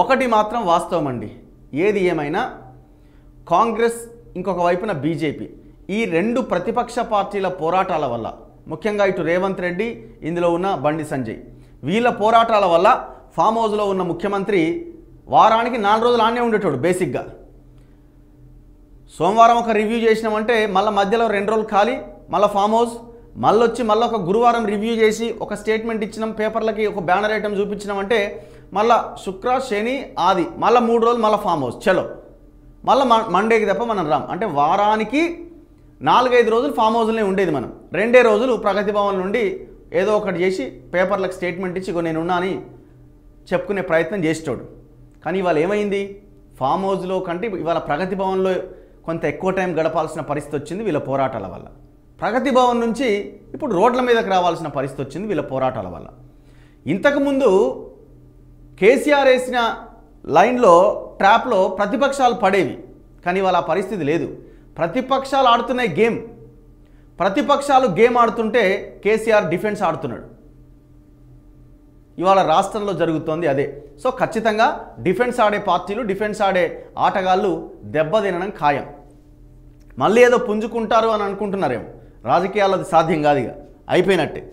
ఒకటి మాత్రం వాస్తవం అండి ఏది ఏమైనా కాంగ్రెస్ ఇంకొక వైపున బీజేపీ ఈ రెండు ప్రతిపక్ష పార్టీల పోరాటాల వల్ల ముఖ్యంగా ఇటు రేవంత్ రెడ్డి ఇందులో ఉన్న బండి సంజయ్ వీళ్ళ పోరాటాల వల్ల ఫామ్ హౌస్లో ఉన్న ముఖ్యమంత్రి వారానికి నాలుగు రోజులు ఆనే ఉండేటోడు బేసిక్గా సోమవారం ఒక రివ్యూ చేసినామంటే మళ్ళీ మధ్యలో రెండు రోజులు ఖాళీ మళ్ళీ ఫామ్ హౌస్ మళ్ళొచ్చి మళ్ళీ ఒక గురువారం రివ్యూ చేసి ఒక స్టేట్మెంట్ ఇచ్చినాం పేపర్లకి ఒక బ్యానర్ ఐటమ్ చూపించినామంటే మళ్ళీ శుక్ర శని ఆది మళ్ళీ మూడు రోజులు మళ్ళీ ఫామ్ హౌస్ చలో మళ్ళీ మండేకి తప్ప మనం రామ్ అంటే వారానికి నాలుగైదు రోజులు ఫామ్ హౌస్లోనే ఉండేది మనం రెండే రోజులు ప్రగతి భవన్ నుండి ఏదో ఒకటి చేసి పేపర్లకు స్టేట్మెంట్ ఇచ్చి నేను ఉన్నా అని చెప్పుకునే ప్రయత్నం చేసేటోడు కానీ ఇవాళ ఏమైంది ఫామ్ హౌస్లో కంటే ఇవాళ ప్రగతి భవన్లో కొంత ఎక్కువ టైం గడపాల్సిన పరిస్థితి వచ్చింది వీళ్ళ పోరాటాల వల్ల ప్రగతి భవన్ నుంచి ఇప్పుడు రోడ్ల మీదకి రావాల్సిన పరిస్థితి వచ్చింది వీళ్ళ పోరాటాల వల్ల ఇంతకుముందు కేసీఆర్ వేసిన లైన్లో ట్రాప్లో ప్రతిపక్షాలు పడేవి కానీ వాళ్ళ పరిస్థితి లేదు ప్రతిపక్షాలు ఆడుతున్న గేమ్ ప్రతిపక్షాలు గేమ్ ఆడుతుంటే కేసీఆర్ డిఫెన్స్ ఆడుతున్నాడు ఇవాళ రాష్ట్రంలో జరుగుతోంది అదే సో ఖచ్చితంగా డిఫెన్స్ ఆడే పార్టీలు డిఫెన్స్ ఆడే ఆటగాళ్ళు దెబ్బతినడం ఖాయం మళ్ళీ ఏదో పుంజుకుంటారు అని అనుకుంటున్నారేమో రాజకీయాలు అది సాధ్యం కాదు ఇక అయిపోయినట్టే